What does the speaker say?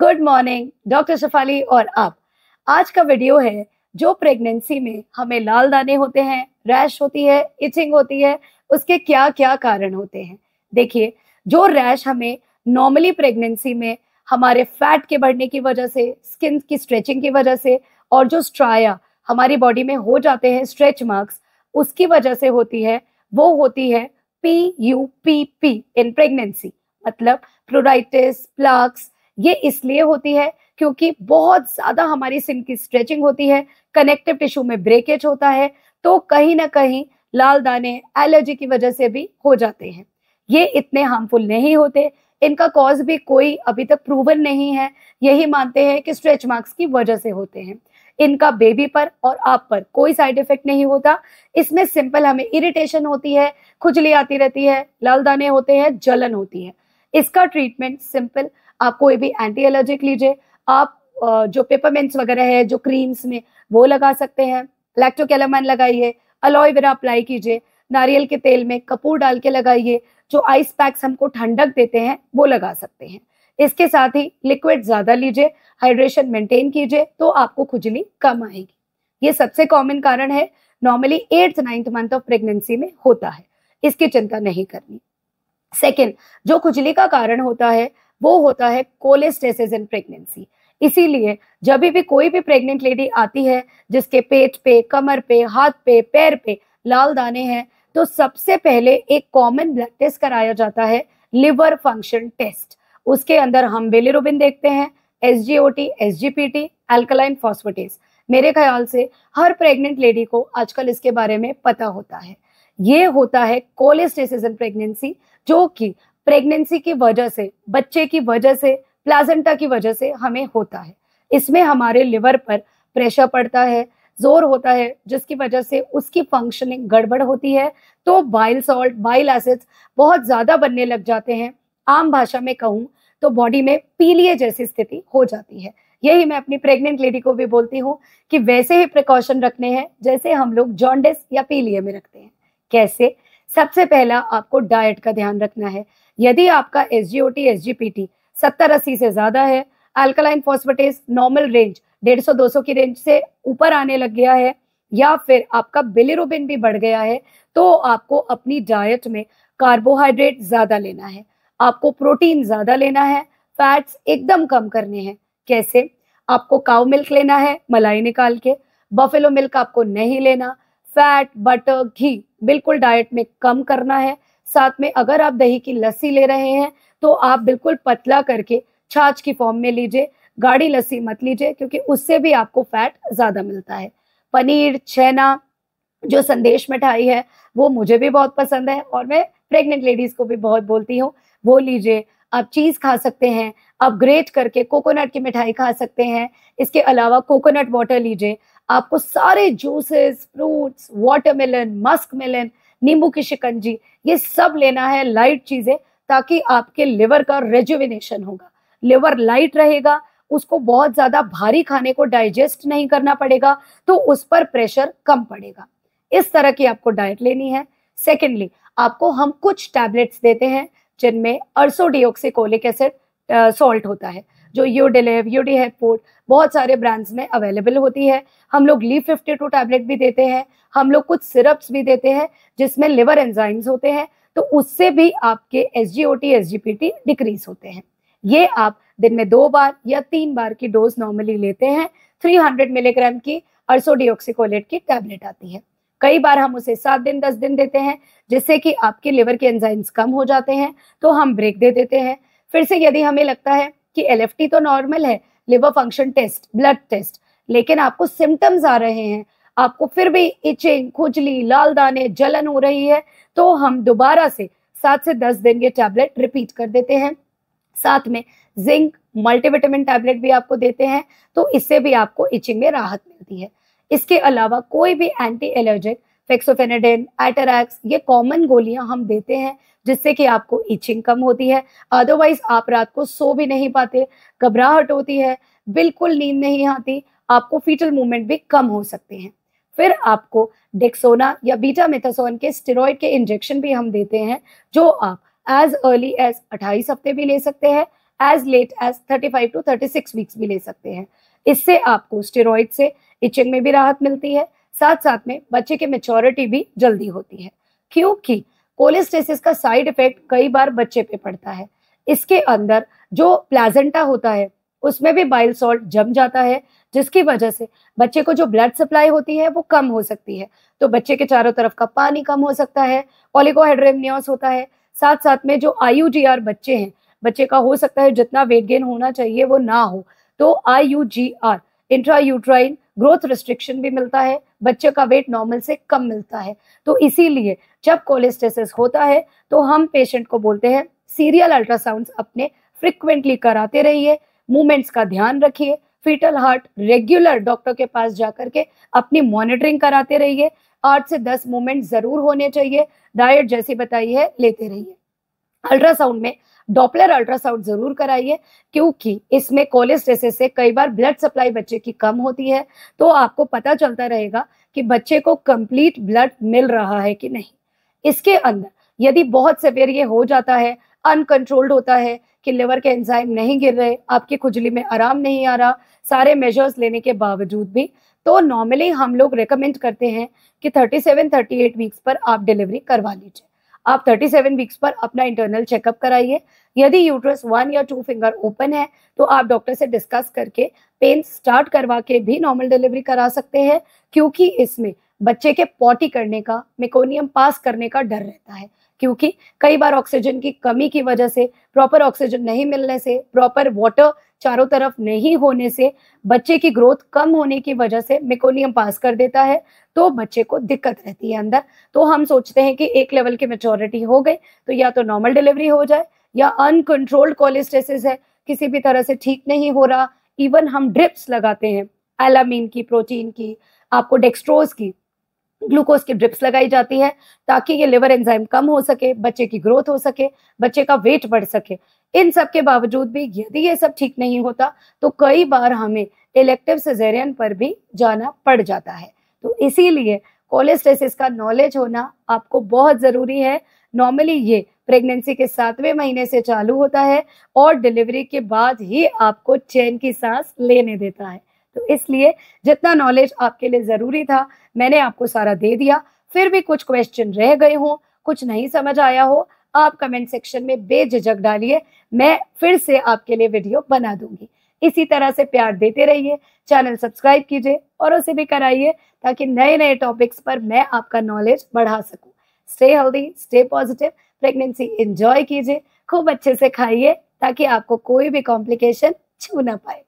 good morning doctor Shafali और आप आज का वीडियो है जो प्रेगनेंसी में हमें लाल दाने होते हैं रैश होती है इचिंग होती है उसके क्या क्या कारण होते हैं देखिए जो रैश हमें नॉर्मली प्रेगनेंसी में हमारे फैट के बढ़ने की वजह से स्किन की स्ट्रेचिंग की वजह से और जो स्ट्राया हमारी बॉडी में हो जाते हैं स्ट्रेच मार्क्स उसकी वजह से होती है वो होती है P U P P in pregnancy मतलब प्रोराइटिस प्लाक्स ये इसलिए होती है क्योंकि बहुत ज़्यादा हमारी सिन की स्ट्रेचिंग होती है कनेक्टिव टिश्यू में ब्रेकेज होता है तो कहीं ना कहीं लाल दाने एलर्जी की वजह से भी हो जाते हैं ये इतने हार्मफुल नहीं होते इनका कॉज भी कोई अभी तक प्रूवन नहीं है यही मानते हैं कि स्ट्रेच मार्क्स की वजह से होते हैं इनका बेबी पर और आप पर कोई साइड इफेक्ट नहीं होता इसमें सिंपल हमें इरिटेशन होती है खुजली आती रहती है लाल दाने होते हैं जलन होती है इसका ट्रीटमेंट सिंपल आप कोई भी एंटी एलर्जिक लीजिए आप जो पेपरमेंट्स वगैरह है जो क्रीम्स में वो लगा सकते हैं लैक्टोकैलामैन लगाइए अलोवेरा अप्लाई कीजिए नारियल के तेल में कपूर डाल के लगाइए जो आइस पैक्स हमको ठंडक देते हैं वो लगा सकते हैं इसके साथ ही लिक्विड ज़्यादा लीजिए हाइड्रेशन मेंटेन कीजिए तो आपको खुजली कम आएगी ये सबसे कॉमन कारण है normally eighth ninth month of pregnancy में होता है इसकी चिंता नहीं करनी सेकेंड जो खुजली का कारण होता है वो होता है कोलेस्टेसिस इन प्रेगनेंसी इसीलिए जब भी कोई भी प्रेग्नेंट लेडी आती है जिसके पेट पे कमर पे हाथ पे पैर पे लाल दाने हैं तो सबसे पहले एक कॉमन ब्लड टेस्ट कराया जाता है लिवर फंक्शन टेस्ट उसके अंदर हम बेलिरुबिन देखते हैं S G O T S G P T alkaline phosphatase मेरे ख्याल से हर प्रेग्नेंट लेडी को आजकल इसके बारे में पता होता है ये होता है कोलेस्टेसिस इन प्रेगनेंसी जो कि प्रेगनेंसी की वजह से बच्चे की वजह से प्लाजेंटा की वजह से हमें होता है इसमें हमारे लिवर पर प्रेशर पड़ता है जोर होता है जिसकी वजह से उसकी फंक्शनिंग गड़बड़ होती है तो बाइल सॉल्ट बाइल एसिड्स बहुत ज़्यादा बनने लग जाते हैं आम भाषा में कहूँ तो बॉडी में पीलिए जैसी स्थिति हो जाती है यही मैं अपनी प्रेग्नेंट लेडी को भी बोलती हूँ कि वैसे ही प्रिकॉशन रखने हैं जैसे हम लोग जॉन्डिस या पीलिए में रखते हैं कैसे सबसे पहला आपको डाइट का ध्यान रखना है यदि आपका S G O T S G P T सत्तर अस्सी से ज़्यादा है अल्कलाइन फॉस्फेटेज नॉर्मल रेंज डेढ़ सौ दो सौ की रेंज से ऊपर आने लग गया है या फिर आपका बिलिरुबिन भी बढ़ गया है तो आपको अपनी डाइट में कार्बोहाइड्रेट ज़्यादा लेना है आपको प्रोटीन ज़्यादा लेना है फैट्स एकदम कम करने हैं कैसे आपको काउ मिल्क लेना है मलाई निकाल के बफेलो मिल्क आपको नहीं लेना फैट बटर घी बिल्कुल डाइट में कम करना है साथ में अगर आप दही की लस्सी ले रहे हैं तो आप बिल्कुल पतला करके छाछ की फॉर्म में लीजिए गाढ़ी लस्सी मत लीजिए क्योंकि उससे भी आपको फैट ज़्यादा मिलता है पनीर छेना जो संदेश मिठाई है वो मुझे भी बहुत पसंद है और मैं प्रेग्नेंट लेडीज़ को भी बहुत बोलती हूँ वो लीजिए आप चीज़ खा सकते हैं आप ग्रेट करके कोकोनट की मिठाई खा सकते हैं इसके अलावा कोकोनट वाटर लीजिए आपको सारे juices fruits watermelon musk melon नींबू की शिकंजी ये सब लेना है लाइट चीज़ें ताकि आपके लिवर का रेजुविनेशन होगा लिवर लाइट रहेगा उसको बहुत ज़्यादा भारी खाने को डाइजेस्ट नहीं करना पड़ेगा तो उस पर प्रेशर कम पड़ेगा इस तरह की आपको डाइट लेनी है सेकेंडली आपको हम कुछ टैबलेट्स देते हैं जिनमें अर्सोडियोक्सिकोलिक एसिड सॉल्ट होता है जो यू डी यूडी हेल्पोर्ट बहुत सारे ब्रांड्स में अवेलेबल होती है हम लोग लीव फिफ्टी टू टैबलेट भी देते हैं हम लोग कुछ सिरप्स भी देते हैं जिसमें लिवर एंजाइम्स होते हैं तो उससे भी आपके S G O T S G P T decrease होते हैं ये आप दिन में दो बार या तीन बार की डोज नॉर्मली लेते हैं थ्री हंड्रेड मिलीग्राम की अर्सोडियोक्सिकोलेट की टैबलेट आती है कई बार हम उसे सात दिन दस दिन देते हैं जिससे कि आपके लिवर के एंजाइम्स कम हो जाते हैं तो हम ब्रेक दे देते हैं फिर से यदि हमें लगता है कि एल तो नॉर्मल है liver function test blood test लेकिन आपको सिम्टम्स आ रहे हैं आपको फिर भी इचिंग खुजली लाल दाने जलन हो रही है तो हम दोबारा से सात से दस दिन ये टैबलेट रिपीट कर देते हैं साथ में जिंक मल्टीविटामिन टैबलेट भी आपको देते हैं तो इससे भी आपको इचिंग में राहत मिलती है इसके अलावा कोई भी एंटी एलर्जिक फेक्सोफेनेडिन एटरैक्स ये कॉमन गोलियां हम देते हैं जिससे कि आपको इचिंग कम होती है अदरवाइज आप रात को सो भी नहीं पाते घबराहट होती है बिल्कुल नींद नहीं आती आपको फीटल मूवमेंट भी कम हो सकते हैं फिर आपको डेक्सोना या बीटा मेथासोन के स्टेरॉइड के इंजेक्शन भी हम देते हैं जो आप एज अर्ली एज 28 हफ्ते भी ले सकते हैं as late as 35 to 36 weeks भी ले सकते हैं इससे आपको स्टेरॉइड से इचिंग में भी राहत मिलती है साथ साथ में बच्चे की मेचोरिटी भी जल्दी होती है क्योंकि कोलेस्टेसिस का साइड इफेक्ट कई बार बच्चे पे पड़ता है इसके अंदर जो प्लाजेंटा होता है उसमें भी बाइल सॉल्ट जम जाता है जिसकी वजह से बच्चे को जो ब्लड सप्लाई होती है वो कम हो सकती है तो बच्चे के चारों तरफ का पानी कम हो सकता है पॉलिकोहाइड्रेमनियस होता है साथ साथ में जो आई बच्चे हैं बच्चे का हो सकता है जितना वेट गेन होना चाहिए वो ना हो तो I U G R intra uterine growth restriction भी मिलता है बच्चे का वेट नॉर्मल से कम मिलता है तो इसीलिए जब कोलेस्टेसिस होता है तो हम पेशेंट को बोलते हैं सीरियल अल्ट्रासाउंड अपने फ्रिक्वेंटली कराते रहिए मूवमेंट्स का ध्यान रखिए फीटल हार्ट रेगुलर डॉक्टर के पास जाकर के अपनी मॉनिटरिंग कराते रहिए आठ से दस मूवमेंट जरूर होने चाहिए डाइट जैसी बताई है लेते रहिए अल्ट्रासाउंड में डॉपलर अल्ट्रासाउंड जरूर कराइए क्योंकि इसमें कोलेस्टेसिस से कई बार ब्लड सप्लाई बच्चे की कम होती है तो आपको पता चलता रहेगा कि बच्चे को कंप्लीट ब्लड मिल रहा है कि नहीं इसके अंदर यदि बहुत सवेर ये हो जाता है अनकंट्रोल्ड होता है कि लिवर के एंजाइम नहीं गिर रहे आपकी खुजली में आराम नहीं आ रहा सारे मेजर्स लेने के बावजूद भी तो नॉर्मली हम लोग रिकमेंड करते हैं कि 37 38 वीक्स पर आप डिलीवरी करवा लीजिए आप 37 वीक्स पर अपना इंटरनल चेकअप कराइए यदि यूट्रस वन या टू फिंगर ओपन है तो आप डॉक्टर से डिस्कस करके पेन स्टार्ट करवा के भी नॉर्मल डिलीवरी करा सकते हैं क्योंकि इसमें बच्चे के पॉटी करने का मेकोनियम पास करने का डर रहता है क्योंकि कई बार ऑक्सीजन की कमी की वजह से प्रॉपर ऑक्सीजन नहीं मिलने से प्रॉपर वाटर चारों तरफ नहीं होने से बच्चे की ग्रोथ कम होने की वजह से मेकोनियम पास कर देता है तो बच्चे को दिक्कत रहती है अंदर तो हम सोचते हैं कि एक लेवल की मेचोरिटी हो गई तो या तो नॉर्मल डिलीवरी हो जाए या अनकंट्रोल्ड कोलिस्टेसिस है किसी भी तरह से ठीक नहीं हो रहा इवन हम ड्रिप्स लगाते हैं एलामीन की प्रोटीन की आपको डेक्स्ट्रोज की ग्लूकोज की ड्रिप्स लगाई जाती है ताकि ये लिवर एंजाइम कम हो सके बच्चे की ग्रोथ हो सके बच्चे का वेट बढ़ सके इन सब के बावजूद भी यदि ये सब ठीक नहीं होता तो कई बार हमें इलेक्टिव सिजेरियन पर भी जाना पड़ जाता है तो इसीलिए कोलेस्टेसिस का नॉलेज होना आपको बहुत ज़रूरी है नॉर्मली ये प्रेगनेंसी के सातवें महीने से चालू होता है और डिलीवरी के बाद ही आपको चैन की सांस लेने देता है तो इसलिए जितना नॉलेज आपके लिए ज़रूरी था मैंने आपको सारा दे दिया फिर भी कुछ क्वेश्चन रह गए हो कुछ नहीं समझ आया हो आप कमेंट सेक्शन में बेझिझक डालिए मैं फिर से आपके लिए वीडियो बना दूंगी इसी तरह से प्यार देते रहिए चैनल सब्सक्राइब कीजिए और उसे भी कराइए ताकि नए नए टॉपिक्स पर मैं आपका नॉलेज बढ़ा सकूं stay healthy stay positive pregnancy enjoy कीजिए खूब अच्छे से खाइए ताकि आपको कोई भी कॉम्प्लिकेशन छू ना पाए